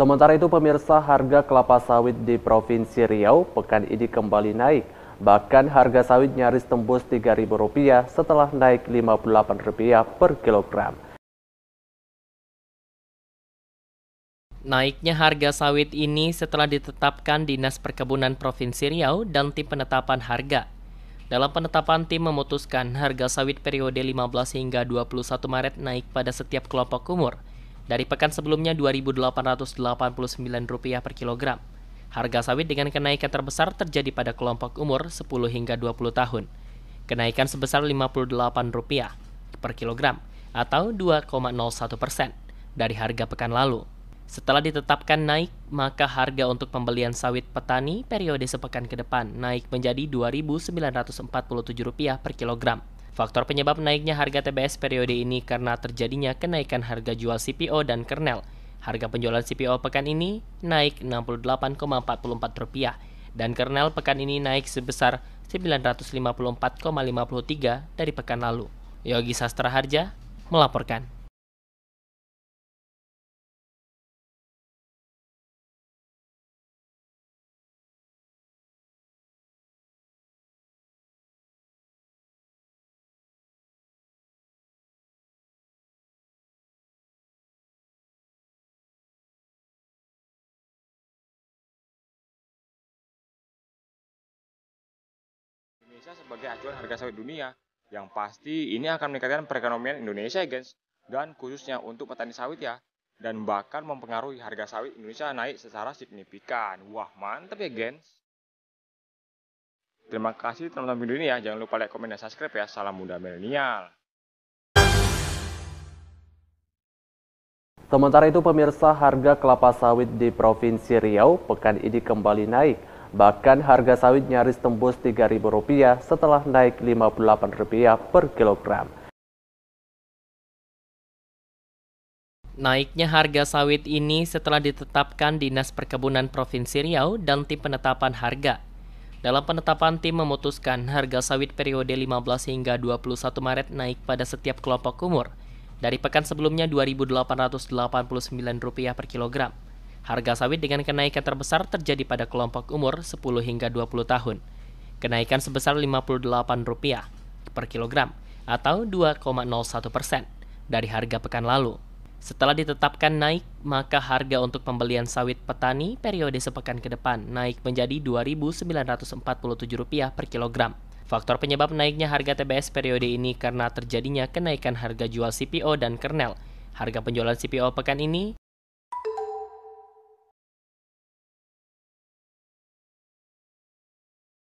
Sementara itu pemirsa harga kelapa sawit di Provinsi Riau pekan ini kembali naik. Bahkan harga sawit nyaris tembus Rp3.000 setelah naik Rp58 per kilogram. Naiknya harga sawit ini setelah ditetapkan Dinas Perkebunan Provinsi Riau dan Tim Penetapan Harga. Dalam penetapan tim memutuskan harga sawit periode 15 hingga 21 Maret naik pada setiap kelompok umur – dari pekan sebelumnya Rp2.889 per kilogram. Harga sawit dengan kenaikan terbesar terjadi pada kelompok umur 10 hingga 20 tahun. Kenaikan sebesar Rp58 per kilogram atau 2,01 persen dari harga pekan lalu. Setelah ditetapkan naik, maka harga untuk pembelian sawit petani periode sepekan ke depan naik menjadi Rp2.947 per kilogram Faktor penyebab naiknya harga TBS periode ini karena terjadinya kenaikan harga jual CPO dan kernel. Harga penjualan CPO pekan ini naik Rp68,44 dan kernel pekan ini naik sebesar Rp954,53 dari pekan lalu. Yogi Sastra Harja melaporkan. Indonesia sebagai acuan harga sawit dunia yang pasti ini akan meningkatkan perekonomian Indonesia guys dan khususnya untuk petani sawit ya dan bahkan mempengaruhi harga sawit Indonesia naik secara signifikan wah mantep ya guys terima kasih teman-teman video ini ya jangan lupa like komen dan subscribe ya salam muda milenial Sementara itu pemirsa harga kelapa sawit di Provinsi Riau pekan ini kembali naik Bahkan harga sawit nyaris tembus Rp3.000 setelah naik Rp58 per kilogram. Naiknya harga sawit ini setelah ditetapkan Dinas Perkebunan Provinsi Riau dan tim penetapan harga. Dalam penetapan tim memutuskan harga sawit periode 15 hingga 21 Maret naik pada setiap kelompok umur dari pekan sebelumnya Rp2.889 per kilogram. Harga sawit dengan kenaikan terbesar terjadi pada kelompok umur 10 hingga 20 tahun. Kenaikan sebesar Rp58 per kilogram atau 2,01 persen dari harga pekan lalu. Setelah ditetapkan naik, maka harga untuk pembelian sawit petani periode sepekan ke depan naik menjadi Rp2.947 per kilogram. Faktor penyebab naiknya harga TBS periode ini karena terjadinya kenaikan harga jual CPO dan kernel. Harga penjualan CPO pekan ini